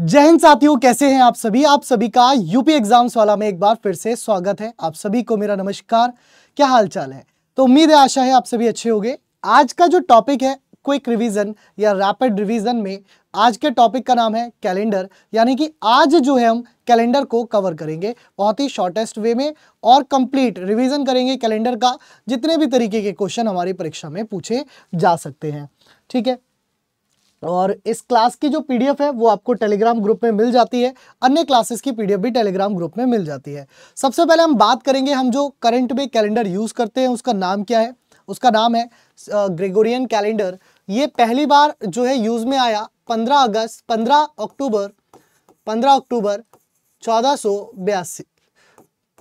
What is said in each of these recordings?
जय हिंद साथियों कैसे हैं आप सभी आप सभी का यूपी एग्जाम्स वाला में एक बार फिर से स्वागत है आप सभी को मेरा नमस्कार क्या हाल चाल है तो उम्मीद है आशा है आप सभी अच्छे होंगे आज का जो टॉपिक है क्विक रिवीजन या रैपिड रिवीजन में आज के टॉपिक का नाम है कैलेंडर यानी कि आज जो है हम कैलेंडर को कवर करेंगे बहुत ही शॉर्टेस्ट वे में और कंप्लीट रिवीजन करेंगे कैलेंडर का जितने भी तरीके के क्वेश्चन हमारी परीक्षा में पूछे जा सकते हैं ठीक है और इस क्लास की जो पीडीएफ है वो आपको टेलीग्राम ग्रुप में मिल जाती है अन्य क्लासेस की पीडीएफ भी टेलीग्राम ग्रुप में मिल जाती है सबसे पहले हम बात करेंगे हम जो करंट में कैलेंडर यूज़ करते हैं उसका नाम क्या है उसका नाम है ग्रेगोरियन कैलेंडर ये पहली बार जो है यूज़ में आया पंद्रह अगस्त पंद्रह अक्टूबर पंद्रह अक्टूबर चौदह सौ बयासी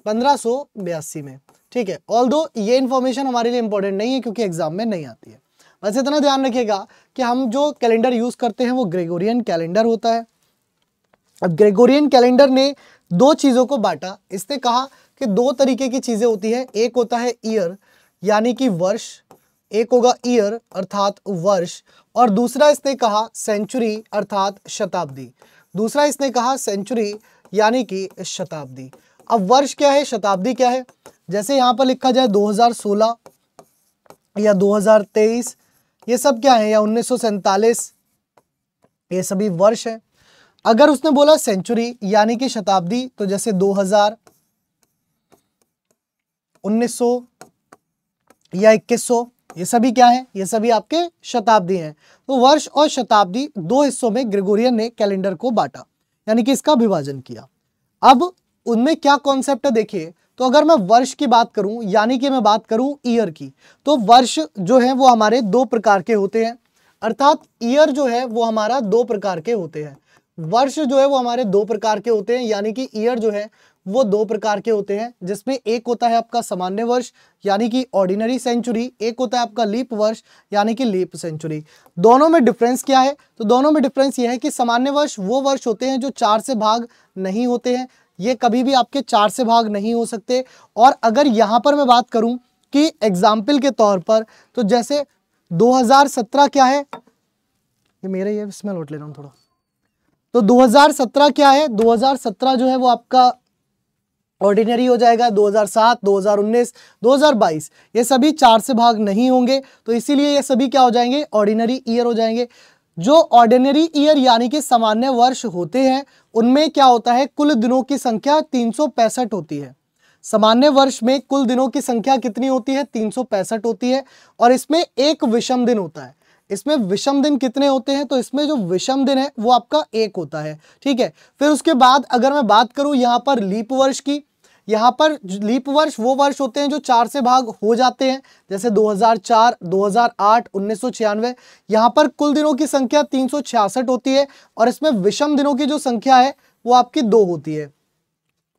पंद्रह सौ बयासी में ठीक है ऑल ये इन्फॉर्मेशन हमारे लिए इंपॉर्टेंट नहीं है क्योंकि एग्जाम में नहीं आती है बस इतना ध्यान रखिएगा कि हम जो कैलेंडर यूज़ करते हैं वो ग्रेगोरियन कैलेंडर होता है अब ग्रेगोरियन कैलेंडर ने दो चीज़ों को बांटा इसने कहा कि दो तरीके की चीज़ें होती है एक होता है ईयर यानी कि वर्ष एक होगा ईयर अर्थात वर्ष और दूसरा इसने कहा सेंचुरी अर्थात शताब्दी दूसरा इसने कहा सेंचुरी यानी कि शताब्दी अब वर्ष क्या है शताब्दी क्या है जैसे यहां पर लिखा जाए 2016 या ये सब क्या है या उन्नीस ये सभी वर्ष है अगर उसने बोला सेंचुरी यानी कि शताब्दी तो जैसे 2000 1900 या 2100 ये सभी क्या है ये सभी आपके शताब्दी हैं तो वर्ष और शताब्दी दो हिस्सों में ग्रेगोरियन ने कैलेंडर को बांटा यानी कि इसका विभाजन किया अब उनमें क्या कॉन्सेप्ट है देखिए तो अगर मैं वर्ष की बात करूं यानी कि मैं बात करूं ईयर की तो वर्ष जो है वो हमारे दो प्रकार के होते हैं अर्थात ईयर जो है वो हमारा दो प्रकार के होते हैं वर्ष जो है वो हमारे दो प्रकार के होते हैं यानी कि ईयर जो है वो दो प्रकार के होते हैं जिसमें एक होता है आपका सामान्य वर्ष यानी कि ऑर्डिनरी सेंचुरी एक होता है आपका लीप वर्ष यानी कि लीप सेंचुरी दोनों में डिफरेंस क्या है तो दोनों में डिफरेंस यह है कि सामान्य वर्ष वो वर्ष होते हैं जो चार से भाग नहीं होते हैं ये कभी भी आपके चार से भाग नहीं हो सकते और अगर यहाँ पर मैं बात करूँ कि एग्जाम्पल के तौर पर तो जैसे 2017 क्या है ये मेरा ये इसमें लौट ले रहा हूँ थोड़ा तो 2017 क्या है 2017 जो है वो आपका ऑर्डिनरी हो जाएगा 2007, 2019, 2022 ये सभी चार से भाग नहीं होंगे तो इसीलिए ये सभी क्या हो जाएंगे ऑर्डिनरी ईयर हो जाएंगे जो ऑर्डिनरी ईयर यानी कि सामान्य वर्ष होते हैं उनमें क्या होता है कुल दिनों की संख्या तीन होती है सामान्य वर्ष में कुल दिनों की संख्या कितनी होती है तीन होती है और इसमें एक विषम दिन होता है इसमें विषम दिन कितने होते हैं तो इसमें जो विषम दिन है वो आपका एक होता है ठीक है फिर उसके बाद अगर मैं बात करूं यहाँ पर लीप वर्ष की यहाँ पर लीप वर्ष वो वर्ष होते हैं जो चार से भाग हो जाते हैं जैसे 2004, 2008, 1996 यहाँ पर कुल दिनों की संख्या 366 होती है और इसमें विषम दिनों की जो संख्या है वो आपकी दो होती है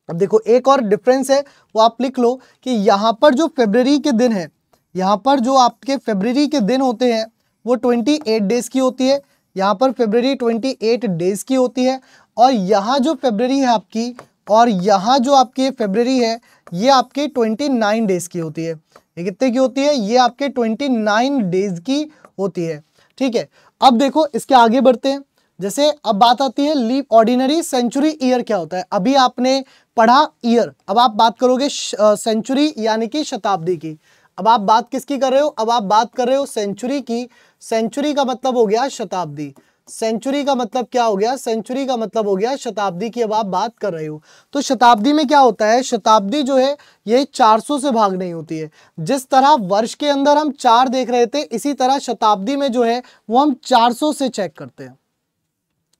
अब देखो एक और डिफरेंस है वो आप लिख लो कि यहाँ पर जो फेबररी के दिन है यहाँ पर जो आपके फेबररी के दिन होते हैं वो ट्वेंटी डेज़ की होती है यहाँ पर फेबररी ट्वेंटी डेज़ की होती है और यहाँ जो फेबररी है आपकी और यहाँ जो आपकी फेबररी है ये आपकी ट्वेंटी नाइन डेज़ की होती है ये कितने की होती है ये आपके ट्वेंटी नाइन डेज़ की होती है ठीक है अब देखो इसके आगे बढ़ते हैं जैसे अब बात आती है लीप ऑर्डिनरी सेंचुरी ईयर क्या होता है अभी आपने पढ़ा ईयर अब आप बात करोगे सेंचुरी यानी कि शताब्दी की अब आप बात किसकी कर रहे हो अब आप बात कर रहे हो सेंचुरी की सेंचुरी का मतलब हो गया शताब्दी सेंचुरी का मतलब क्या हो गया सेंचुरी का मतलब हो गया शताब्दी की अब आप बात कर रहे हो तो शताब्दी में क्या होता है शताब्दी जो है ये 400 से भाग नहीं होती है जिस तरह वर्ष के अंदर हम चार देख रहे थे इसी तरह शताब्दी में जो है वो हम 400 से चेक करते हैं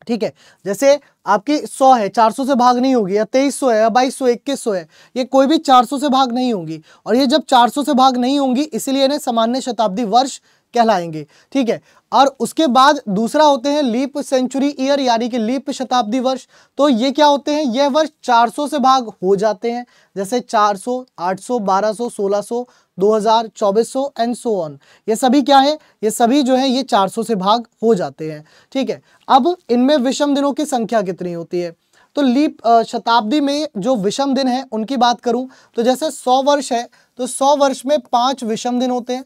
ठीक है जैसे आपकी 100 है 400 से भाग नहीं होगी या 2300 है या बाईस 2200 2100 है ये कोई भी 400 से भाग नहीं होगी और ये जब 400 से भाग नहीं होगी इसीलिए इन्हें सामान्य शताब्दी वर्ष कहलाएंगे ठीक है और उसके बाद दूसरा होते हैं लीप सेंचुरी ईयर यानी कि लीप शताब्दी वर्ष तो ये क्या होते हैं यह वर्ष 400 से भाग हो जाते हैं जैसे 400, 800, 1200, 1600, 2000, 2400 एंड सो ऑन ये सभी क्या है ये सभी जो है ये 400 से भाग हो जाते हैं ठीक है अब इनमें विषम दिनों की संख्या कितनी होती है तो लीप शताब्दी में जो विषम दिन है उनकी बात करूं तो जैसे सौ वर्ष है तो सौ वर्ष में पांच विषम दिन होते हैं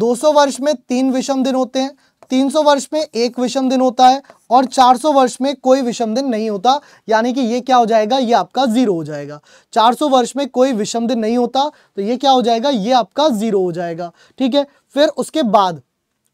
200 वर्ष में तीन विषम दिन होते हैं 300 वर्ष में एक विषम दिन होता है और 400 वर्ष में कोई विषम दिन नहीं होता यानी कि ये क्या हो जाएगा ये आपका जीरो हो जाएगा 400 वर्ष में कोई विषम दिन नहीं होता तो ये क्या हो जाएगा ये आपका जीरो हो जाएगा ठीक है फिर उसके बाद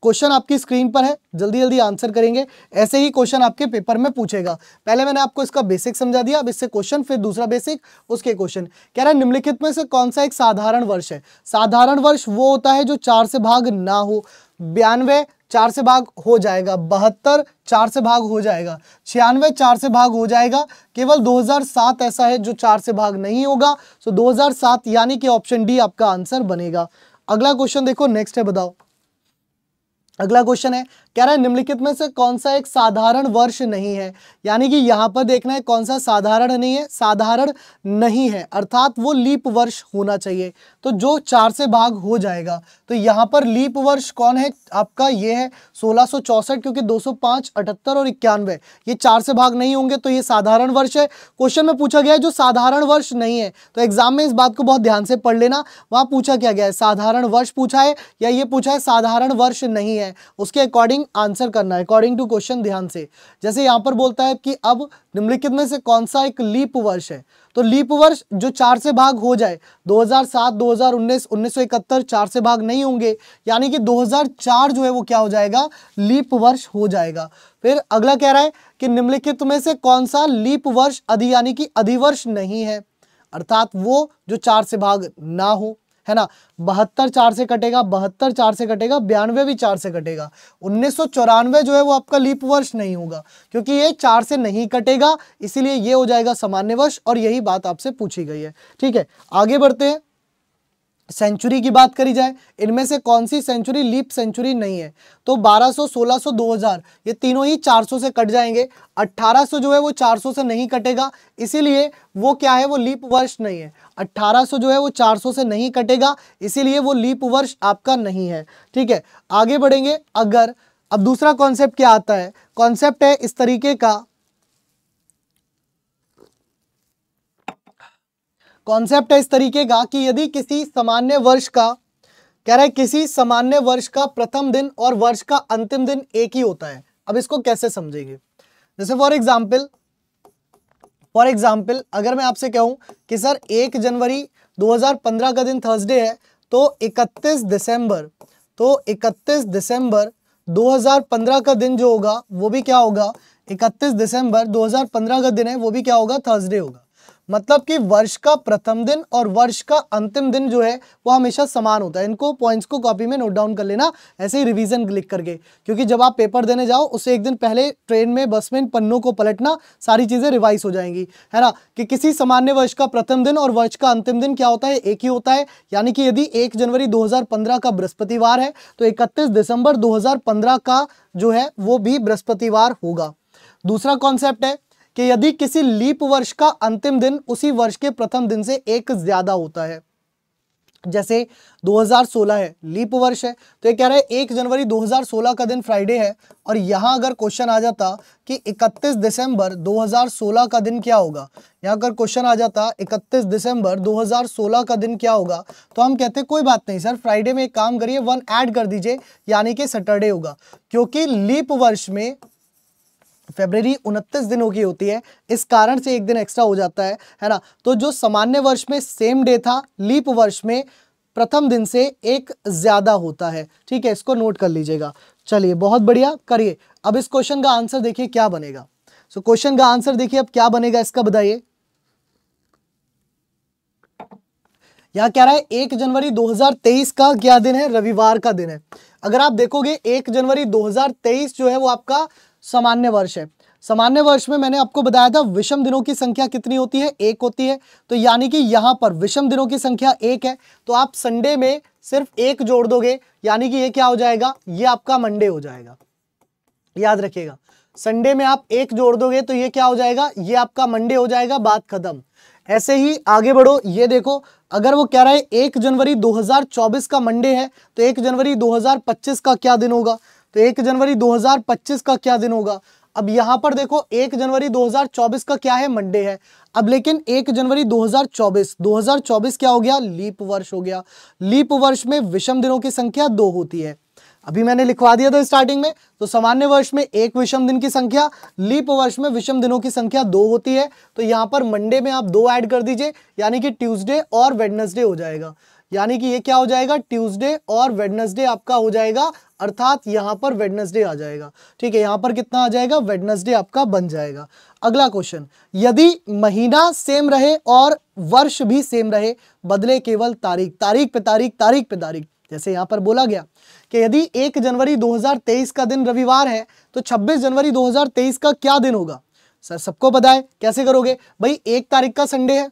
क्वेश्चन आपकी स्क्रीन पर है जल्दी जल्दी आंसर करेंगे ऐसे ही क्वेश्चन आपके पेपर में पूछेगा पहले मैंने आपको इसका बेसिक समझा दिया अब इससे क्वेश्चन फिर दूसरा बेसिक उसके क्वेश्चन कह रहा है निम्नलिखित में से कौन सा एक साधारण वर्ष है साधारण वर्ष वो होता है जो चार से भाग ना हो बयानवे चार से भाग हो जाएगा बहत्तर चार से भाग हो जाएगा छियानवे चार से भाग हो जाएगा केवल 2007 ऐसा है जो चार से भाग नहीं होगा सो 2007 यानी कि ऑप्शन डी आपका आंसर बनेगा अगला क्वेश्चन देखो नेक्स्ट है बताओ अगला क्वेश्चन है कह रहा है निम्नलिखित में से कौन सा एक साधारण वर्ष नहीं है यानी कि यहाँ पर देखना है कौन सा साधारण नहीं है साधारण नहीं है अर्थात वो लीप वर्ष होना चाहिए तो जो चार से भाग हो जाएगा तो यहाँ पर लीप वर्ष कौन है आपका ये है सोलह क्योंकि 205, 78 और इक्यानवे ये चार से भाग नहीं होंगे तो ये साधारण वर्ष है क्वेश्चन में पूछा गया है जो साधारण वर्ष नहीं है तो एग्जाम में इस बात को बहुत ध्यान से पढ़ लेना वहाँ पूछा क्या गया है साधारण वर्ष पूछा है या ये पूछा है साधारण वर्ष नहीं है है उसके अकॉर्डिंग आंसर करना है अकॉर्डिंग टू क्वेश्चन ध्यान से जैसे यहाँ पर बोलता है कि अब निम्नलिखित में से कौन सा एक लीप वर्ष है तो लीप वर्ष जो चार से भाग हो जाए 2007, 2019, 1971 चार से भाग नहीं होंगे यानी कि 2004 जो है वो क्या हो जाएगा लीप वर्ष हो जाएगा फिर अगला कह रहा है कि निम्नलिखित में से कौन सा लीप वर्ष अधि यानी कि अधिवर्ष नहीं है अर्थात वो जो चार से भाग ना हो है ना बहत्तर चार से कटेगा बहत्तर चार से कटेगा बयानवे भी चार से कटेगा उन्नीस जो है वो आपका लीप वर्ष नहीं होगा क्योंकि ये चार से नहीं कटेगा इसीलिए ये हो जाएगा सामान्य वर्ष और यही बात आपसे पूछी गई है ठीक है आगे बढ़ते हैं सेंचुरी की बात करी जाए इनमें से कौन सी सेंचुरी लीप सेंचुरी नहीं है तो 1200, 1600, 2000 ये तीनों ही 400 से कट जाएंगे 1800 जो है वो 400 से नहीं कटेगा इसीलिए वो क्या है वो लीप वर्ष नहीं है 1800 जो है वो 400 से नहीं कटेगा इसीलिए वो लीप वर्ष आपका नहीं है ठीक है आगे बढ़ेंगे अगर अब दूसरा कॉन्सेप्ट क्या आता है कॉन्सेप्ट है इस तरीके का कॉन्सेप्ट है इस तरीके का कि यदि किसी सामान्य वर्ष का कह रहा है किसी सामान्य वर्ष का प्रथम दिन और वर्ष का अंतिम दिन एक ही होता है अब इसको कैसे समझेंगे जैसे फॉर एग्जाम्पल फॉर एग्जाम्पल अगर मैं आपसे कहूं कि सर एक जनवरी 2015 का दिन थर्सडे है तो 31 दिसंबर तो 31 दिसंबर 2015 का दिन जो होगा वो भी क्या होगा 31 दिसंबर 2015 का दिन है वो भी क्या होगा थर्सडे होगा मतलब कि वर्ष का प्रथम दिन और वर्ष का अंतिम दिन जो है वो हमेशा समान होता है इनको पॉइंट्स को कॉपी में नोट डाउन कर लेना ऐसे ही रिवीजन क्लिक करके क्योंकि जब आप पेपर देने जाओ उससे एक दिन पहले ट्रेन में बस में इन पन्नों को पलटना सारी चीज़ें रिवाइज हो जाएंगी है ना कि किसी सामान्य वर्ष का प्रथम दिन और वर्ष का अंतिम दिन क्या होता है एक ही होता है यानी कि यदि एक जनवरी दो का बृहस्पतिवार है तो इकतीस दिसंबर दो का जो है वो भी बृहस्पतिवार होगा दूसरा कॉन्सेप्ट है कि यदि किसी लीप वर्ष का अंतिम दिन उसी वर्ष के प्रथम दिन से एक ज्यादा होता है जैसे 2016 है लीप वर्ष है तो ये कह रहा है एक जनवरी 2016 का दिन फ्राइडे है और यहाँ अगर क्वेश्चन आ जाता कि 31 दिसंबर 2016 का दिन क्या होगा यहाँ अगर क्वेश्चन आ जाता 31 दिसंबर 2016 का दिन क्या होगा तो हम कहते कोई बात नहीं सर फ्राइडे में एक काम करिए वन ऐड कर दीजिए यानी कि सैटरडे होगा क्योंकि लीप वर्ष में फेबररी उनतीस दिनों की होती है इस कारण से एक दिन एक्स्ट्रा हो जाता है है ना तो जो सामान्य वर्ष में सेम डे था लीप वर्ष में प्रथम दिन से एक ज़्यादा होता है ठीक है इसको नोट कर लीजिएगा चलिए बहुत बढ़िया करिए अब इस क्वेश्चन का आंसर देखिए क्या बनेगा सो क्वेश्चन का आंसर देखिए अब क्या बनेगा इसका बताइए यहां कह रहा है एक जनवरी 2023 का क्या दिन है रविवार का दिन है अगर आप देखोगे एक जनवरी 2023 जो है वो आपका सामान्य वर्ष है सामान्य वर्ष में मैंने आपको बताया था विषम दिनों की संख्या कितनी होती है एक होती है तो यानी कि यहाँ पर विषम दिनों की संख्या एक है तो आप संडे में सिर्फ एक जोड़ दोगे यानी कि ये क्या हो जाएगा ये आपका मंडे हो जाएगा याद रखिएगा संडे में आप एक जोड़ दोगे तो ये क्या हो जाएगा ये आपका मंडे हो जाएगा बात खत्म ऐसे ही आगे बढ़ो ये देखो अगर वो कह रहा है एक जनवरी 2024 का मंडे है तो एक जनवरी 2025 का क्या दिन होगा तो एक जनवरी 2025 का क्या दिन होगा अब यहां पर देखो एक जनवरी 2024 का क्या है मंडे है अब लेकिन एक जनवरी 2024 2024 क्या हो गया लीप वर्ष हो गया लीप वर्ष में विषम दिनों की संख्या दो होती है अभी मैंने लिखवा दिया था स्टार्टिंग में तो सामान्य वर्ष में एक विषम दिन की संख्या लीप वर्ष में विषम दिनों की संख्या दो होती है तो यहां पर मंडे में आप दो ऐड कर दीजिए यानी कि ट्यूसडे और वेडनेसडे हो जाएगा यानी कि ये क्या हो जाएगा ट्यूसडे और वेडनसडे आपका हो जाएगा अर्थात यहाँ पर वेडनसडे आ जाएगा ठीक है यहाँ पर कितना आ जाएगा वेडनसडे आपका बन जाएगा अगला क्वेश्चन यदि महीना सेम रहे और वर्ष भी सेम रहे बदले केवल तारीख तारीख पे तारीख तारीख पे तारीख जैसे यहां पर बोला गया कि यदि 1 जनवरी 2023 का दिन रविवार है तो 26 जनवरी 2023 का क्या दिन होगा सर सबको बताए कैसे करोगे भाई एक तारीख का संडे है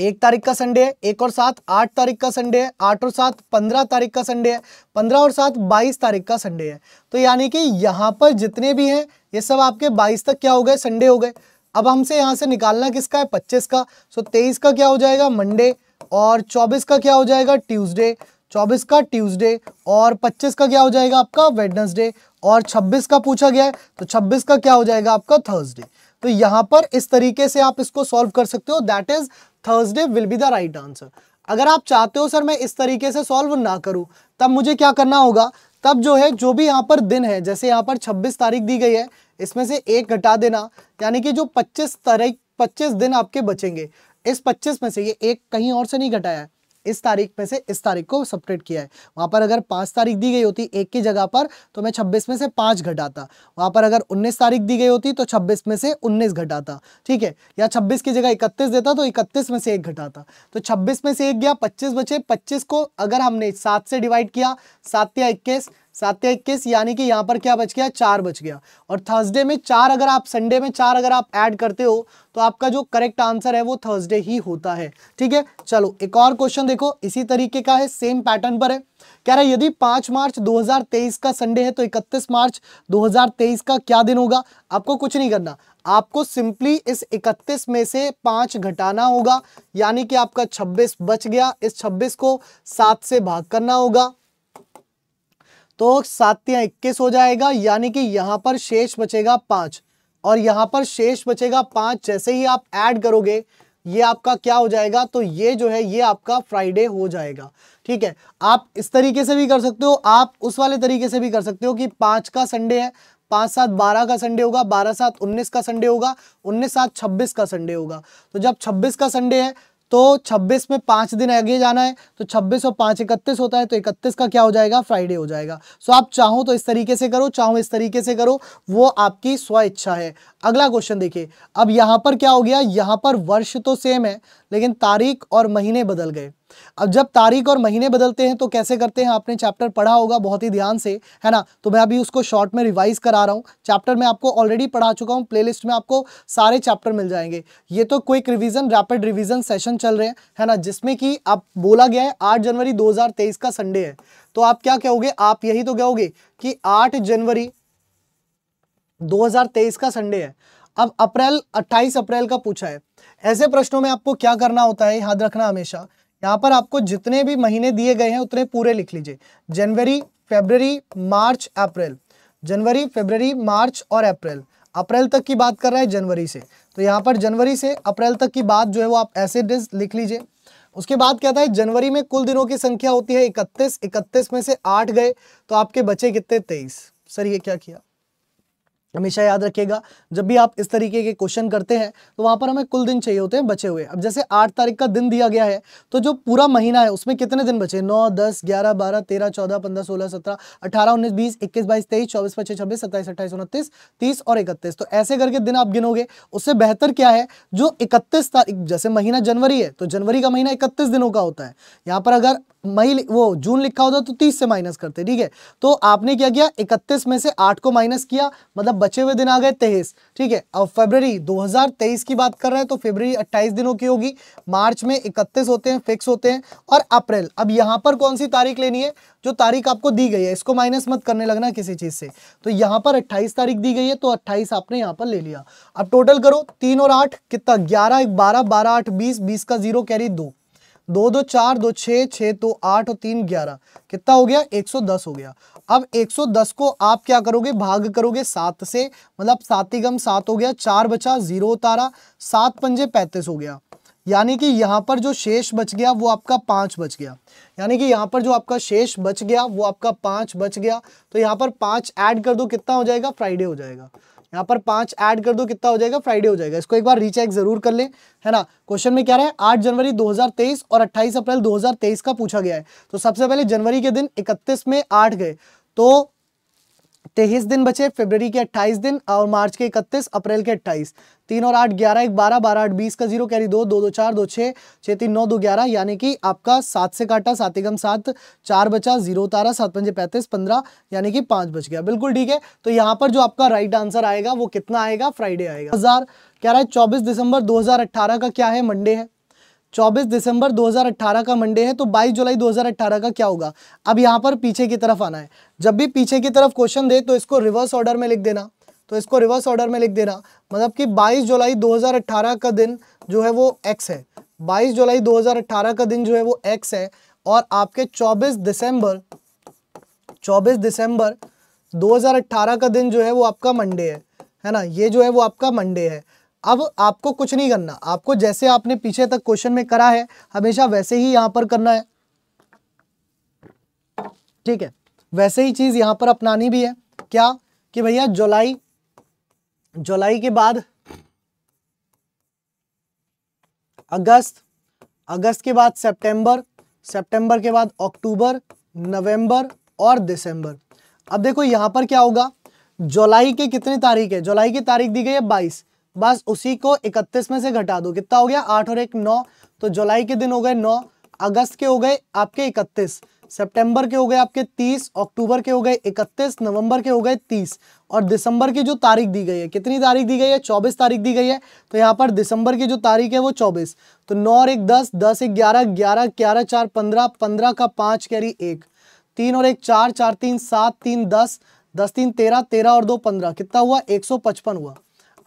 एक तारीख का संडे है एक और सात आठ तारीख का संडे है आठ और सात पंद्रह तारीख का संडे है पंद्रह और सात बाईस तारीख का संडे है तो यानी कि यहाँ पर जितने भी हैं ये सब आपके बाईस तक क्या हो गए संडे हो गए अब हमसे यहाँ से निकालना किसका है पच्चीस का सो तेईस का क्या हो जाएगा मंडे और चौबीस का क्या हो जाएगा ट्यूजडे चौबीस का ट्यूजडे और पच्चीस का क्या हो जाएगा आपका वेडनसडे और छब्बीस का पूछा गया है तो छब्बीस का क्या हो जाएगा आपका थर्सडे तो यहाँ पर इस तरीके से आप इसको सॉल्व कर सकते हो that is Thursday will be the right answer अगर आप चाहते हो सर मैं इस तरीके से सॉल्व ना करूं तब मुझे क्या करना होगा तब जो है जो भी यहाँ पर दिन है जैसे यहाँ पर 26 तारीख दी गई है इसमें से एक घटा देना यानी कि जो 25 तारीख 25 दिन आपके बचेंगे इस 25 में से ये एक कहीं और से नहीं घटाया है इस तारीख में से इस तारीख को सपरेट किया है वहां पर अगर पांच तारीख दी गई होती एक की जगह पर तो मैं छब्बीस में से पांच घटाता वहां पर अगर उन्नीस तारीख दी गई होती तो छब्बीस में से उन्नीस घटाता ठीक है या छब्बीस की जगह इकतीस देता तो इकतीस में से एक घटाता तो छब्बीस में से एक गया पच्चीस बचे पच्चीस को अगर हमने सात से डिवाइड किया सात या इक्कीस सात या इक्कीस यानी कि यहाँ पर क्या बच गया चार बच गया और थर्सडे में चार अगर आप संडे में चार अगर आप ऐड करते हो तो आपका जो करेक्ट आंसर है वो थर्सडे ही होता है ठीक है चलो एक और क्वेश्चन देखो इसी तरीके का है सेम पैटर्न पर है कह रहा है यदि पांच मार्च 2023 का संडे है तो 31 मार्च 2023 का क्या दिन होगा आपको कुछ नहीं करना आपको सिंपली इस 31 में से पाँच घटाना होगा यानी कि आपका 26 बच गया इस 26 को सात से भाग करना होगा तो सात या इक्कीस हो जाएगा यानी कि यहाँ पर शेष बचेगा पाँच और यहाँ पर शेष बचेगा पाँच जैसे ही आप ऐड करोगे ये आपका क्या हो जाएगा तो ये जो है ये आपका फ्राइडे हो जाएगा ठीक है आप इस तरीके से भी कर सकते हो आप उस वाले तरीके से भी कर सकते हो कि पांच का संडे है पाँच सात बारह का संडे होगा बारह सात उन्नीस का संडे होगा उन्नीस सात छब्बीस का संडे होगा तो जब छब्बीस का संडे है तो 26 में पाँच दिन आगे जाना है तो 26 और पाँच इकतीस होता है तो इकतीस का क्या हो जाएगा फ्राइडे हो जाएगा सो आप चाहो तो इस तरीके से करो चाहो इस तरीके से करो वो आपकी स्व इच्छा है अगला क्वेश्चन देखिए अब यहाँ पर क्या हो गया यहाँ पर वर्ष तो सेम है लेकिन तारीख और महीने बदल गए अब जब तारीख और महीने बदलते हैं तो कैसे करते हैं आपने चैप्टर पढ़ा होगा बहुत ही ध्यान से है ना तो मैं अभी उसको शॉर्ट में रिवाइज करा रहा हूँ चैप्टर मैं आपको ऑलरेडी पढ़ा चुका हूँ प्लेलिस्ट में आपको सारे चैप्टर मिल जाएंगे ये तो quick revision rapid revision session चल रहे हैं है ना जिसमें कि आप बोला गया है आठ जनवरी दो का संडे है तो आप क्या कहोगे आप यही तो कहोगे कि आठ जनवरी 2023 का संडे है अब अप्रैल 28 अप्रैल का पूछा है ऐसे प्रश्नों में आपको क्या करना होता है याद रखना हमेशा यहाँ पर आपको जितने भी महीने दिए गए हैं उतने पूरे लिख लीजिए जनवरी फेबररी मार्च अप्रैल जनवरी फेबररी मार्च और अप्रैल अप्रैल तक की बात कर रहा है जनवरी से तो यहाँ पर जनवरी से अप्रैल तक की बात जो है वो आप ऐसे डेज लिख लीजिए उसके बाद क्या था जनवरी में कुल दिनों की संख्या होती है इकतीस इकतीस में से आठ गए तो आपके बचे कितने तेईस सर ये क्या किया हमेशा याद रखिएगा जब भी आप इस तरीके के क्वेश्चन करते हैं तो वहाँ पर हमें कुल दिन चाहिए होते हैं बचे हुए अब जैसे आठ तारीख का दिन दिया गया है तो जो पूरा महीना है उसमें कितने दिन बचे नौ दस ग्यारह बारह तेरह चौदह पंद्रह सोलह सत्रह अठारह उन्नीस बीस इक्कीस बाईस तेईस चौबीस पच्चीस छब्बीस सत्ताईस अट्ठाईस उनतीस तीस और इकतीस तो ऐसे करके दिन आप गिनोगे उससे बेहतर क्या है जो इकतीस तारीख जैसे महीना जनवरी है तो जनवरी का महीना इकतीस दिनों का होता है यहाँ पर अगर मई वो जून लिखा होता तो तीस से माइनस करते ठीक है तो आपने क्या किया इकतीस में से आठ को माइनस किया मतलब बचे हुए दिन आ गए तेईस ठीक है अब फरवरी 2023 की बात कर रहे हैं तो फरवरी 28 दिनों की होगी मार्च में इकतीस होते हैं फिक्स होते हैं और अप्रैल अब यहाँ पर कौन सी तारीख लेनी है जो तारीख आपको दी गई है इसको माइनस मत करने लगना किसी चीज़ से तो यहाँ पर अट्ठाईस तारीख दी गई है तो अट्ठाईस आपने यहाँ पर ले लिया अब टोटल करो तीन और आठ कितना ग्यारह बारह बारह आठ बीस बीस का जीरो कैरी दो दो दो चार दो छः छः दो आठ और तीन ग्यारह कितना हो गया 110 हो गया अब 110 को आप क्या करोगे भाग करोगे सात से मतलब सातिगम सात हो गया चार बचा जीरो उतारा सात पंजे पैंतीस हो गया यानी कि यहाँ पर जो शेष बच गया वो आपका पाँच बच गया यानी कि यहाँ पर जो आपका शेष बच गया वो आपका पाँच बच गया तो यहाँ पर पाँच ऐड कर दो कितना हो जाएगा फ्राइडे हो जाएगा यहाँ पर पांच ऐड कर दो कितना हो जाएगा फ्राइडे हो जाएगा इसको एक बार रीचेक जरूर कर ले है ना क्वेश्चन में क्या रहा है आठ जनवरी 2023 और 28 अप्रैल 2023 का पूछा गया है तो सबसे पहले जनवरी के दिन इकतीस में आठ गए तो तेईस दिन बचे फरवरी के अट्ठाईस दिन और मार्च के इकतीस अप्रैल के अट्ठाईस तीन और आठ ग्यारह एक बारह बारह आठ बीस का जीरो कैरी दो दो दो चार दो छः छः तीन नौ दो ग्यारह यानी कि आपका सात से काटा सात एकम सात चार बचा जीरो उतारा सात पंजे पैंतीस पंद्रह यानी कि पाँच बच गया बिल्कुल ठीक है तो यहाँ पर जो आपका राइट आंसर आएगा वो कितना आएगा फ्राइडे आएगा हज़ार कह रहा है चौबीस दिसंबर दो का क्या है मंडे है 24 दिसंबर 2018 का मंडे है तो 22 जुलाई 2018 का क्या होगा अब यहाँ पर पीछे की तरफ आना है जब भी पीछे की तरफ क्वेश्चन दे तो इसको रिवर्स ऑर्डर में लिख देना तो इसको रिवर्स ऑर्डर में लिख देना मतलब कि 22 जुलाई 2018 का दिन जो है वो एक्स है 22 जुलाई 2018 का दिन जो है वो एक्स है और आपके चौबीस दिसंबर चौबीस दिसंबर दो का दिन जो है वो आपका मंडे है है ना ये जो है वो आपका मंडे है अब आपको कुछ नहीं करना आपको जैसे आपने पीछे तक क्वेश्चन में करा है हमेशा वैसे ही यहां पर करना है ठीक है वैसे ही चीज यहां पर अपनानी भी है क्या कि भैया जुलाई जुलाई के बाद अगस्त अगस्त के बाद सितंबर सितंबर के बाद अक्टूबर नवंबर और दिसंबर अब देखो यहां पर क्या होगा जुलाई के कितनी तारीख है जुलाई की तारीख दी गई है बाईस बस उसी को इकतीस में से घटा दो कितना हो गया आठ और एक नौ तो जुलाई के दिन हो गए नौ अगस्त के हो गए आपके इकतीस सितंबर के हो गए आपके 30 अक्टूबर के हो गए 31 नवंबर के हो गए 30 और दिसंबर की जो तारीख दी गई है कितनी तारीख दी गई है 24 तारीख दी गई है तो यहाँ पर दिसंबर की जो तारीख है वो 24 तो नौ और एक दस दस एक ग्यारह ग्यारह ग्यारह चार पंद्रह पंद्रह का पाँच कैरी एक तीन और एक चार चार तीन सात तीन दस दस तीन तेरह तेरह और दो पंद्रह कितना हुआ एक सौ पचपन हुआ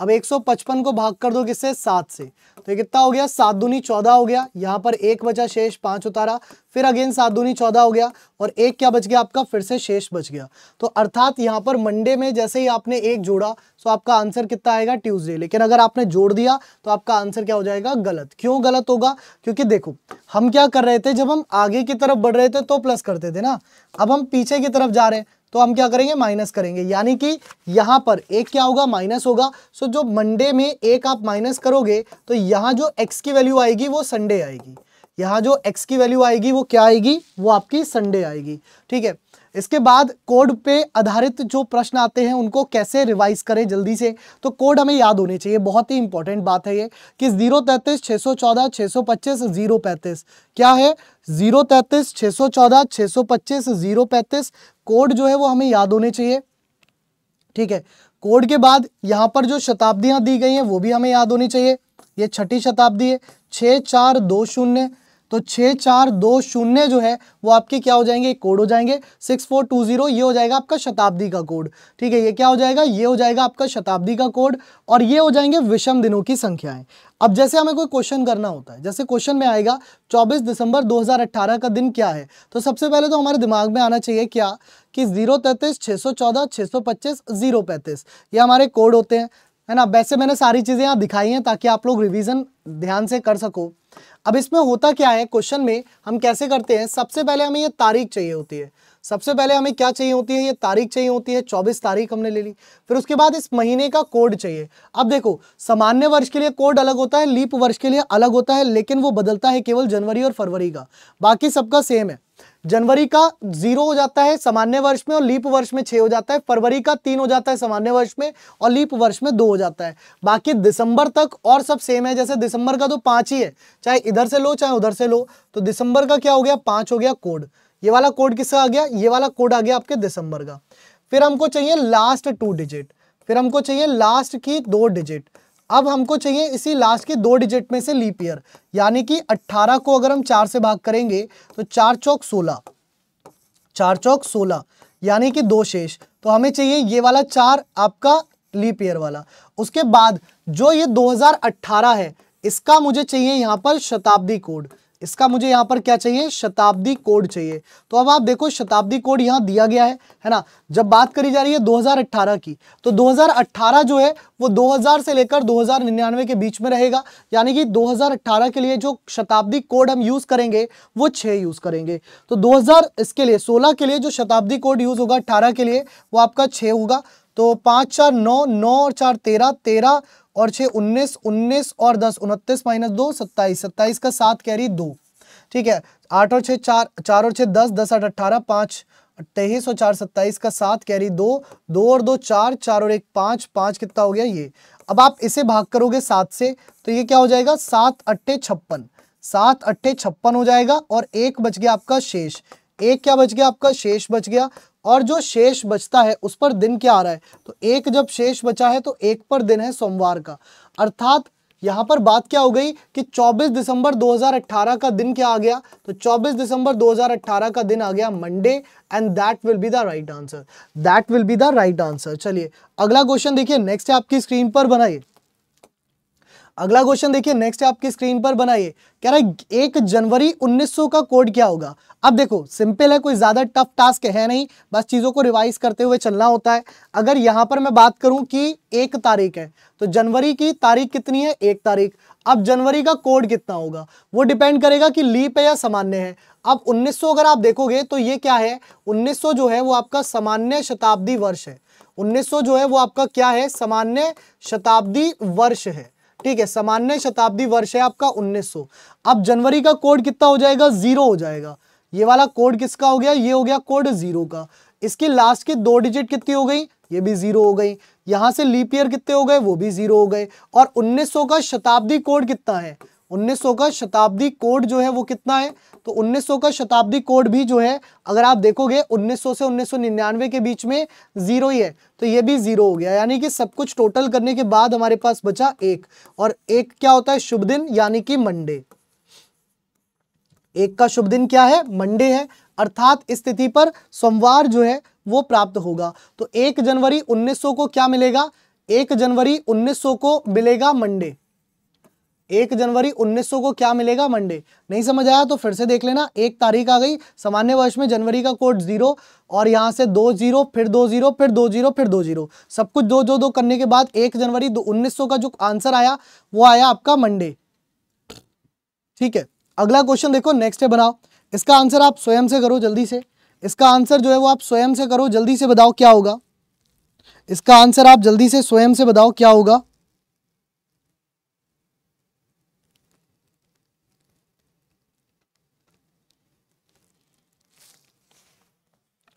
अब 155 को भाग कर दो किससे सात से तो ये कितना हो गया सात दूनी चौदह हो गया यहाँ पर एक बचा शेष पांच उतारा फिर अगेन सात दूनी चौदह हो गया और एक क्या बच गया आपका फिर से शेष बच गया तो अर्थात यहाँ पर मंडे में जैसे ही आपने एक जोड़ा तो आपका आंसर कितना आएगा ट्यूजडे लेकिन अगर आपने जोड़ दिया तो आपका आंसर क्या हो जाएगा गलत क्यों गलत होगा क्योंकि देखो हम क्या कर रहे थे जब हम आगे की तरफ बढ़ रहे थे तो प्लस करते थे ना अब हम पीछे की तरफ जा रहे हैं तो हम क्या करेंगे माइनस करेंगे यानी कि यहां पर एक क्या होगा माइनस होगा सो जो मंडे में एक आप माइनस करोगे तो यहां जो एक्स की वैल्यू आएगी वो संडे आएगी यहां जो एक्स की वैल्यू आएगी वो क्या आएगी वो आपकी संडे आएगी ठीक है इसके बाद कोड पे आधारित जो प्रश्न आते हैं उनको कैसे रिवाइज करें जल्दी से तो कोड हमें याद होने चाहिए बहुत ही इंपॉर्टेंट बात है ये कि जीरो तैंतीस छः सौ चौदह छः सौ पच्चीस जीरो पैंतीस क्या है जीरो तैंतीस छः सौ चौदह छः सौ पच्चीस जीरो पैंतीस कोड जो है वो हमें याद होने चाहिए ठीक है कोड के बाद यहाँ पर जो शताब्दियाँ दी गई हैं वो भी हमें याद होनी चाहिए ये छठी शताब्दी है छः चार दो शून्य तो छः चार दो शून्य जो है वो आपके क्या हो जाएंगे कोड हो जाएंगे सिक्स फोर टू जीरो ये हो जाएगा आपका शताब्दी का कोड ठीक है ये क्या हो जाएगा ये हो जाएगा आपका शताब्दी का कोड और ये हो जाएंगे विषम दिनों की संख्याएं अब जैसे हमें कोई क्वेश्चन करना होता है जैसे क्वेश्चन में आएगा चौबीस दिसंबर दो का दिन क्या है तो सबसे पहले तो हमारे दिमाग में आना चाहिए क्या कि जीरो तैंतीस छः सौ चौदह सौ पच्चीस जीरो पैंतीस ये हमारे कोड होते हैं है ना वैसे मैंने सारी चीज़ें यहाँ दिखाई हैं ताकि आप लोग रिविजन ध्यान से कर सको अब इसमें होता क्या है क्वेश्चन में हम कैसे करते हैं सबसे पहले हमें ये तारीख चाहिए होती है सबसे पहले हमें क्या चाहिए होती है ये तारीख चाहिए होती है चौबीस तारीख हमने ले ली फिर उसके बाद इस महीने का कोड चाहिए अब देखो सामान्य वर्ष के लिए कोड अलग होता है लीप वर्ष के लिए अलग होता है लेकिन वो बदलता है केवल जनवरी और फरवरी का बाकी सबका सेम है जनवरी का जीरो हो जाता है सामान्य वर्ष में और लीप वर्ष में छह हो जाता है फरवरी का तीन हो जाता है सामान्य वर्ष में और लीप वर्ष में दो हो जाता है बाकी दिसंबर तक और सब सेम है जैसे दिसंबर का तो पांच ही है चाहे इधर से लो चाहे उधर से लो तो दिसंबर का क्या हो गया पांच हो गया कोड ये वाला कोड किसका आ गया ये वाला कोड आ गया आपके दिसंबर का फिर हमको चाहिए लास्ट टू डिजिट फिर हमको चाहिए लास्ट की दो डिजिट अब हमको चाहिए इसी लास्ट के दो डिजिट में से लीप ईयर यानी कि 18 को अगर हम चार से भाग करेंगे तो चार चौक 16 चार चौक 16 यानी कि दो शेष तो हमें चाहिए ये वाला चार आपका लीप ईयर वाला उसके बाद जो ये 2018 है इसका मुझे चाहिए यहाँ पर शताब्दी कोड इसका मुझे यहाँ पर क्या चाहिए शताब्दी कोड चाहिए तो अब आप देखो शताब्दी कोड यहाँ दिया गया है है ना जब बात करी जा रही है 2018 की तो 2018 जो है वो 2000 से लेकर 2099 के बीच में रहेगा यानी कि 2018 के लिए जो शताब्दी कोड हम यूज़ करेंगे वो छह यूज़ करेंगे तो 2000 इसके लिए 16 के लिए जो शताब्दी कोड यूज़ होगा अट्ठारह के लिए वो आपका छ होगा तो पाँच चार नौ नौ और चार तेरह तेरह और छह उन्नीस उन्नीस और दस उनतीस माइनस दो सत्ताईस सत्ताईस का सात कैरी दो ठीक है आठ और छह चार चार और छह दस दस आठ अट्ठारह पांच तेईस और चार सत्ताईस का सात कैरी दो दो और दो चार चार और एक पांच पांच कितना हो गया ये अब आप इसे भाग करोगे सात से तो ये क्या हो जाएगा सात अट्ठे छप्पन सात अट्ठे छप्पन हो जाएगा और एक बच गया आपका शेष एक क्या बच गया आपका शेष बच गया और जो शेष बचता है उस पर दिन क्या आ रहा है तो एक जब शेष बचा है तो एक पर दिन है सोमवार का अर्थात यहां पर बात क्या हो गई कि 24 दिसंबर 2018 का दिन क्या आ गया तो 24 दिसंबर 2018 का दिन आ गया Monday and that will be the right answer that will be the right answer चलिए अगला क्वेश्चन देखिए नेक्स्ट है आपकी स्क्रीन पर बनाइए अगला क्वेश्चन देखिए नेक्स्ट आपकी स्क्रीन पर बनाइए कह रहा है एक जनवरी 1900 का कोड क्या होगा अब देखो सिंपल है कोई ज़्यादा टफ टास्क है नहीं बस चीज़ों को रिवाइज करते हुए चलना होता है अगर यहाँ पर मैं बात करूँ कि एक तारीख है तो जनवरी की तारीख कितनी है एक तारीख अब जनवरी का कोड कितना होगा वो डिपेंड करेगा कि लीप है या सामान्य है अब 1900 अगर आप देखोगे तो ये क्या है 1900 जो है वो आपका सामान्य शताब्दी वर्ष है 1900 जो है वो आपका क्या है सामान्य शताब्दी वर्ष है ठीक है सामान्य शताब्दी वर्ष है आपका 1900 अब जनवरी का कोड कितना हो जाएगा जीरो हो जाएगा ये वाला कोड किसका हो गया ये हो गया कोड जीरो का इसकी लास्ट की दो डिजिट कितनी हो गई ये भी जीरो हो गई यहां से लीप ईयर कितने हो गए वो भी जीरो हो गए और 1900 का शताब्दी कोड कितना है 1900 का शताब्दी कोड जो है वो कितना है तो 1900 का शताब्दी कोड भी जो है अगर आप देखोगे 1900 से 1999 के बीच में ज़ीरो ही है तो ये भी ज़ीरो हो गया यानी कि सब कुछ टोटल करने के बाद हमारे पास बचा एक और एक क्या होता है शुभ दिन यानी कि मंडे एक का शुभ दिन क्या है मंडे है अर्थात स्थिति पर सोमवार जो है वो प्राप्त होगा तो एक जनवरी उन्नीस को क्या मिलेगा एक जनवरी उन्नीस को मिलेगा मंडे एक जनवरी 1900 को क्या मिलेगा मंडे नहीं समझ आया तो फिर से देख लेना एक तारीख आ गई सामान्य वर्ष में जनवरी का कोड जीरो और यहां से दो जीरो फिर दो जीरो फिर दो जीरो फिर दो जीरो सब कुछ दो जो दो करने के बाद एक जनवरी उन्नीस का जो आंसर आया वो आया आपका मंडे ठीक है अगला क्वेश्चन देखो नेक्स्ट है बनाओ इसका आंसर आप स्वयं से करो जल्दी से इसका आंसर जो है वो आप स्वयं से करो जल्दी से बताओ क्या होगा इसका आंसर आप जल्दी से स्वयं से बताओ क्या होगा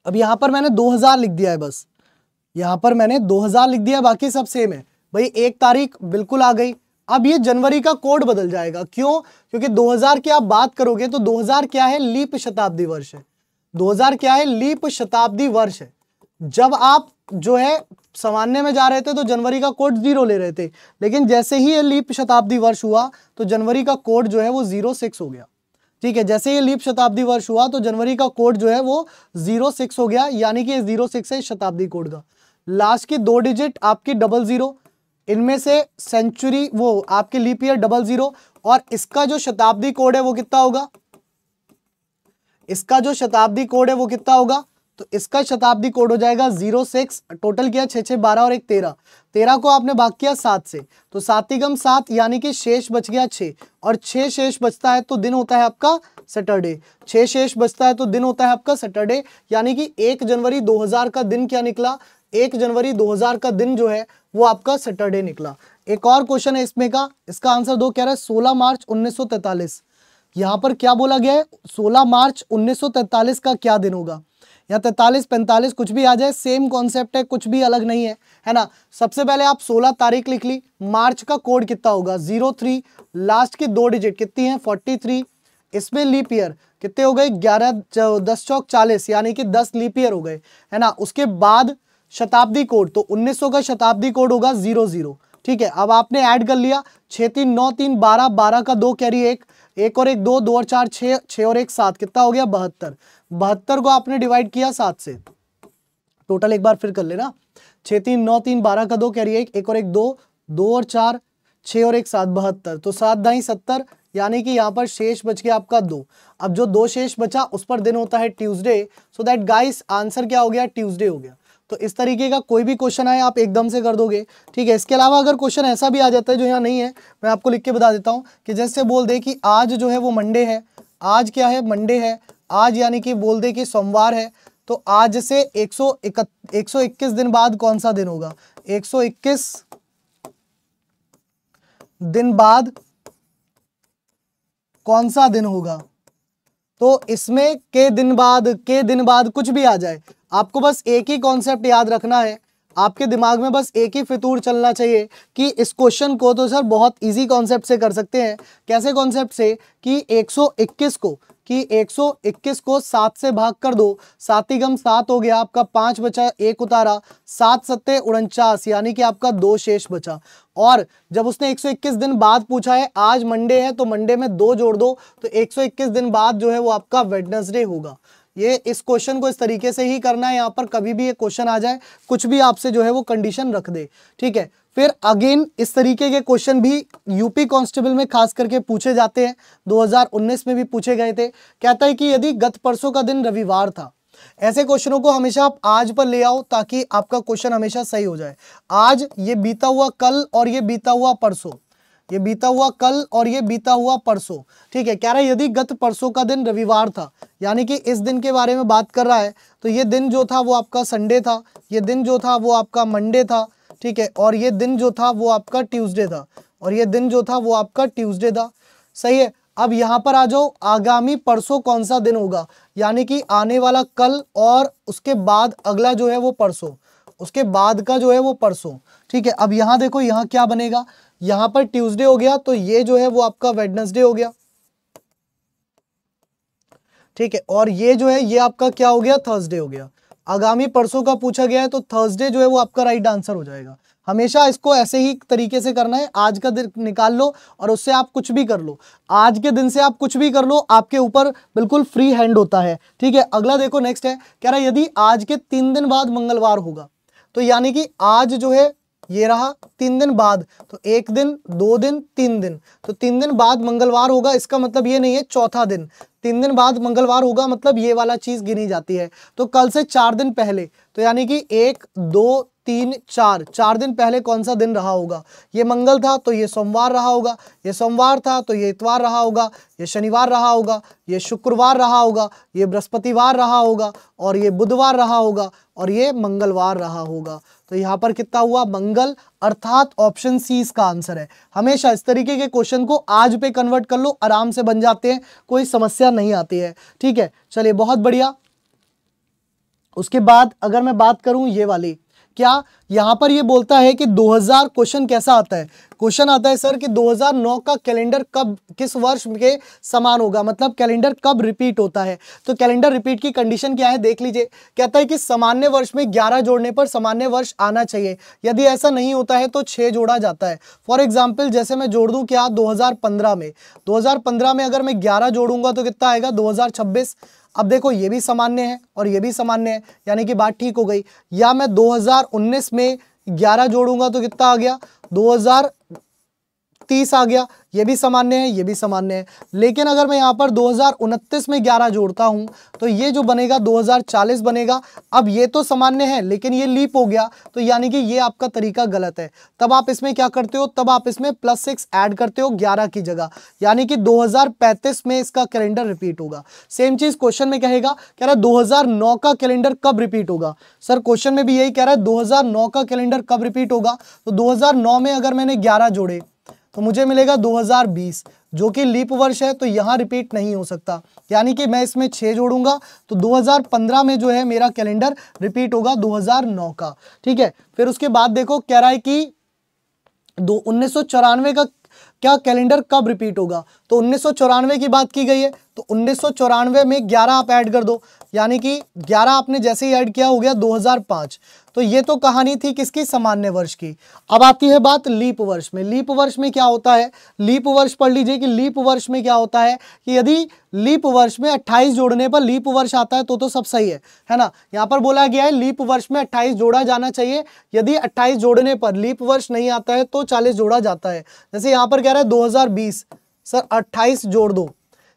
अब यहां पर मैंने 2000 लिख दिया है बस यहां पर मैंने 2000 लिख दिया बाकी सब सेम है भाई एक तारीख बिल्कुल आ गई अब ये जनवरी का कोड बदल जाएगा क्यों क्योंकि 2000 की आप बात करोगे तो 2000 क्या है लीप शताब्दी वर्ष है 2000 क्या है लीप शताब्दी वर्ष है जब आप जो है सामान्य में जा रहे थे तो जनवरी का कोड जीरो ले रहे थे लेकिन जैसे ही ये लीप शताब्दी वर्ष हुआ तो जनवरी का कोड जो है वो जीरो सिक्स हो गया ठीक है जैसे ये लीप शताब्दी वर्ष हुआ तो जनवरी का कोड जो है वो जीरो सिक्स हो गया यानी कि जीरो सिक्स है शताब्दी कोड का लास्ट की दो डिजिट आपकी डबल जीरो इनमें से सेंचुरी वो आपके लीप ईयर डबल जीरो और इसका जो शताब्दी कोड है वो कितना होगा इसका जो शताब्दी कोड है वो कितना होगा तो इसका शताब्दी कोड हो जाएगा जीरो सिक्स टोटल किया छः छः बारह और एक तेरह तेरह को आपने भाग किया सात से तो सातिगम सात यानी कि शेष बच गया छः और छः शेष बचता है तो दिन होता है आपका सैटरडे छः शेष बचता है तो दिन होता है आपका सैटरडे यानी कि एक जनवरी 2000 का दिन क्या निकला एक जनवरी 2000 का दिन जो है वो आपका सैटरडे निकला एक और क्वेश्चन है इसमें का इसका आंसर दो कह रहा है सोलह मार्च उन्नीस यहां पर क्या बोला गया है सोलह मार्च उन्नीस का क्या दिन होगा या तैंतालीस पैंतालीस कुछ भी आ जाए सेम कॉन्सेप्ट है कुछ भी अलग नहीं है है ना सबसे पहले आप सोलह तारीख लिख ली मार्च का कोड कितना होगा जीरो थ्री लास्ट की दो डिजिट कितनी है फोर्टी थ्री इसमें लीप ईयर कितने हो गए ग्यारह दस चौक चालीस यानी कि दस लीप ईयर हो गए है ना उसके बाद शताब्दी कोड तो 1900 का शताब्दी कोड होगा जीरो जीरो ठीक है अब आपने ऐड कर लिया छः तीन नौ तीन बारह बारह का दो कैरी एक एक और एक दो दो और चार छः छः और एक सात कितना हो गया बहत्तर बहत्तर को आपने डिवाइड किया सात से टोटल एक बार फिर कर लेना छः तीन नौ तीन बारह का दो कैरी एक एक और एक दो दो और चार छः और एक सात बहत्तर तो सात दाई सत्तर यानी कि यहाँ पर शेष बच गया आपका दो अब जो दो शेष बचा उस पर दिन होता है Tuesday so that guys answer क्या हो गया ट्यूजडे हो गया तो इस तरीके का कोई भी क्वेश्चन आए आप एकदम से कर दोगे ठीक है इसके अलावा अगर क्वेश्चन ऐसा भी आ जाता है जो यहाँ नहीं है मैं आपको लिख के बता देता हूँ कि जैसे बोल दे कि आज जो है वो मंडे है आज क्या है मंडे है आज यानी कि बोल दे कि सोमवार है तो आज से एक सौ दिन बाद कौन सा दिन होगा एक दिन बाद कौन सा दिन होगा तो इसमें के दिन बाद के दिन बाद कुछ भी आ जाए आपको बस एक ही कॉन्सेप्ट याद रखना है आपके दिमाग में बस एक ही फितूर चलना चाहिए कि इस क्वेश्चन को तो सर बहुत इजी कॉन्सेप्ट से कर सकते हैं कैसे कॉन्सेप्ट से कि 121 को कि 121 को सात से भाग कर दो सात ही गम सात हो गया आपका पांच बचा एक उतारा सात सत्ते उनचास यानी कि आपका दो शेष बचा और जब उसने 121 दिन बाद पूछा है आज मंडे है तो मंडे में दो जोड़ दो तो 121 दिन बाद जो है वो आपका वेडनेसडे होगा ये इस क्वेश्चन को इस तरीके से ही करना है यहाँ पर कभी भी ये क्वेश्चन आ जाए कुछ भी आपसे जो है वो कंडीशन रख दे ठीक है फिर अगेन इस तरीके के क्वेश्चन भी यूपी कांस्टेबल में खास करके पूछे जाते हैं 2019 में भी पूछे गए थे कहता है कि यदि गत परसों का दिन रविवार था ऐसे क्वेश्चनों को हमेशा आप आज पर ले आओ ताकि आपका क्वेश्चन हमेशा सही हो जाए आज ये बीता हुआ कल और ये बीता हुआ परसों ये बीता हुआ कल और ये बीता हुआ परसों ठीक है कह रहा है यदि गत परसों का दिन रविवार था यानी कि इस दिन के बारे में बात कर रहा है तो ये दिन जो था वो आपका संडे था ये दिन जो था वो आपका मंडे था ठीक है और ये दिन जो था वो आपका ट्यूसडे था और ये दिन जो था वो आपका ट्यूसडे था सही है अब यहाँ पर आ जाओ आगामी परसों कौन सा दिन होगा यानी कि आने वाला कल और उसके बाद अगला जो है वो परसों उसके बाद का जो है वो परसों ठीक है अब यहाँ देखो यहाँ क्या बनेगा यहां पर ट्यूसडे हो गया तो ये जो है वो आपका वेडनेसडे हो गया ठीक है और ये जो है ये आपका क्या हो गया थर्सडे हो गया आगामी परसों का पूछा गया है तो थर्सडे जो है वो आपका राइट आंसर हो जाएगा हमेशा इसको ऐसे ही तरीके से करना है आज का दिन निकाल लो और उससे आप कुछ भी कर लो आज के दिन से आप कुछ भी कर लो आपके ऊपर बिल्कुल फ्री हैंड होता है ठीक है अगला देखो नेक्स्ट है कह रहा है यदि आज के तीन दिन बाद मंगलवार होगा तो यानी कि आज जो है ये रहा तीन दिन बाद तो एक दिन दो दिन तीन दिन तो तीन दिन बाद मंगलवार होगा इसका मतलब ये नहीं है चौथा दिन तीन दिन बाद मंगलवार होगा मतलब ये वाला चीज गिनी जाती है तो कल से चार दिन पहले तो यानी कि एक दो तीन चार चार दिन पहले कौन सा दिन रहा होगा ये मंगल था तो ये सोमवार रहा होगा ये सोमवार था तो ये इतवार रहा होगा ये शनिवार रहा होगा ये शुक्रवार रहा होगा ये बृहस्पतिवार रहा होगा और ये बुधवार रहा होगा और ये मंगलवार रहा होगा तो यहाँ पर कितना हुआ मंगल अर्थात ऑप्शन सी इसका आंसर है हमेशा इस तरीके के क्वेश्चन को आज पे कन्वर्ट कर लो आराम से बन जाते हैं कोई समस्या नहीं आती है ठीक है चलिए बहुत बढ़िया उसके बाद अगर मैं बात करूं ये वाली क्या यहां पर ये बोलता है कि 2000 क्वेश्चन कैसा आता है क्वेश्चन आता है सर कि 2009 का कैलेंडर कब किस वर्ष के समान होगा मतलब कैलेंडर कब रिपीट होता है तो कैलेंडर रिपीट की कंडीशन क्या है देख लीजिए कहता है कि सामान्य वर्ष में 11 जोड़ने पर सामान्य वर्ष आना चाहिए यदि ऐसा नहीं होता है तो छह जोड़ा जाता है फॉर एग्जाम्पल जैसे मैं जोड़ दू क्या दो में दो में अगर मैं ग्यारह जोड़ूंगा तो कितना आएगा दो अब देखो ये भी सामान्य है और ये भी सामान्य है यानी कि बात ठीक हो गई या मैं 2019 में 11 जोड़ूंगा तो कितना आ गया तीस आ गया ये भी सामान्य है ये भी सामान्य है लेकिन अगर मैं यहाँ पर दो में ग्यारह जोड़ता हूँ तो ये जो बनेगा 2040 बनेगा अब ये तो सामान्य है लेकिन ये लीप हो गया तो यानी कि ये आपका तरीका गलत है तब आप इसमें क्या करते हो तब आप इसमें प्लस सिक्स ऐड करते हो 11 की जगह यानी कि 2035 में इसका कैलेंडर रिपीट होगा सेम चीज क्वेश्चन में कहेगा कह रहा है 2009 का कैलेंडर कब रिपीट होगा सर क्वेश्चन में भी यही कह रहा है 2009 का कैलेंडर कब रिपीट होगा तो 2009 में अगर मैंने 11 जोड़े तो मुझे मिलेगा 2020 जो कि लीप वर्ष है तो यहाँ रिपीट नहीं हो सकता यानी कि मैं इसमें छः जोड़ूंगा तो 2015 में जो है मेरा कैलेंडर रिपीट होगा 2009 का ठीक है फिर उसके बाद देखो कह रहा है कि दो उन्नीस का क्या कैलेंडर कब रिपीट होगा तो उन्नीस की बात की गई है तो उन्नीस में 11 आप ऐड कर दो यानी कि 11 आपने जैसे ही ऐड किया हो गया 2005 तो ये तो कहानी थी किसकी सामान्य वर्ष की अब आती है बात लीप वर्ष में लीप वर्ष में क्या होता है लीप वर्ष पढ़ लीजिए कि लीप वर्ष में क्या होता है कि यदि लीप वर्ष में 28 जोड़ने पर लीप वर्ष आता है तो तो सब सही है है ना यहाँ पर बोला गया है लीप वर्ष में अट्ठाईस जोड़ा जाना चाहिए यदि अट्ठाईस जोड़ने पर लीप वर्ष नहीं आता है तो चालीस जोड़ा जाता है जैसे यहाँ पर कह रहा है दो सर 28 जोड़ दो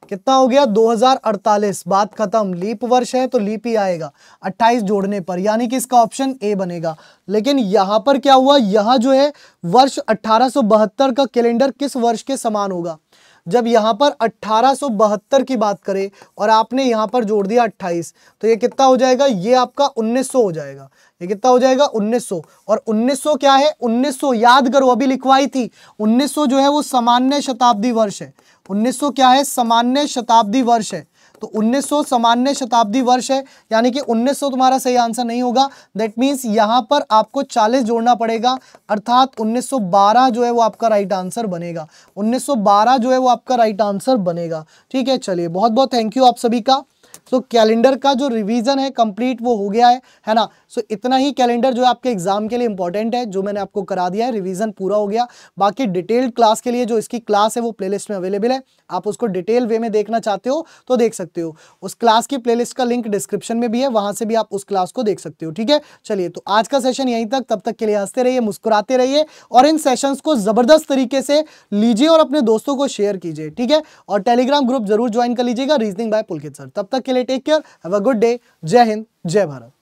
कितना हो गया 2048 बात खत्म लीप वर्ष है तो लीप ही आएगा 28 जोड़ने पर यानी कि इसका ऑप्शन ए बनेगा लेकिन यहां पर क्या हुआ यहां जो है वर्ष 1872 का कैलेंडर किस वर्ष के समान होगा जब यहाँ पर अट्ठारह की बात करें और आपने यहाँ पर जोड़ दिया 28 तो ये कितना हो जाएगा ये आपका 1900 हो जाएगा ये कितना हो जाएगा 1900 और 1900 क्या है 1900 याद करो अभी लिखवाई थी 1900 जो है वो सामान्य शताब्दी वर्ष है 1900 क्या है सामान्य शताब्दी वर्ष है तो उन्नीस सौ सामान्य शताब्दी वर्ष है यानी कि उन्नीस सौ तुम्हारा सही आंसर नहीं होगा दैट मीन्स यहाँ पर आपको चालीस जोड़ना पड़ेगा अर्थात उन्नीस सौ बारह जो है वो आपका राइट आंसर बनेगा उन्नीस सौ बारह जो है वो आपका राइट आंसर बनेगा ठीक है चलिए बहुत बहुत थैंक यू आप सभी का सो so, कैलेंडर का जो रिवीजन है कंप्लीट वो हो गया है है ना सो so, इतना ही कैलेंडर जो है आपके एग्जाम के लिए इंपॉर्टेंट है जो मैंने आपको करा दिया है रिवीजन पूरा हो गया बाकी डिटेल्ड क्लास के लिए जो इसकी क्लास है वो प्लेलिस्ट में अवेलेबल है आप उसको डिटेल वे में देखना चाहते हो तो देख सकते हो उस क्लास की प्ले का लिंक डिस्क्रिप्शन में भी है वहां से भी आप उस क्लास को देख सकते हो ठीक है चलिए तो आज का सेशन यहीं तक तब तक के लिए हंसते रहिए मुस्कुराते रहिए और इन सेशन को जबरदस्त तरीके से लीजिए और अपने दोस्तों को शेयर कीजिए ठीक है और टेलीग्राम ग्रुप जरूर ज्वाइन कर लीजिएगा रीजनिंग बाय पुलकित सर तब तक तक के लिए take care have a good day जय हिंद जय भारत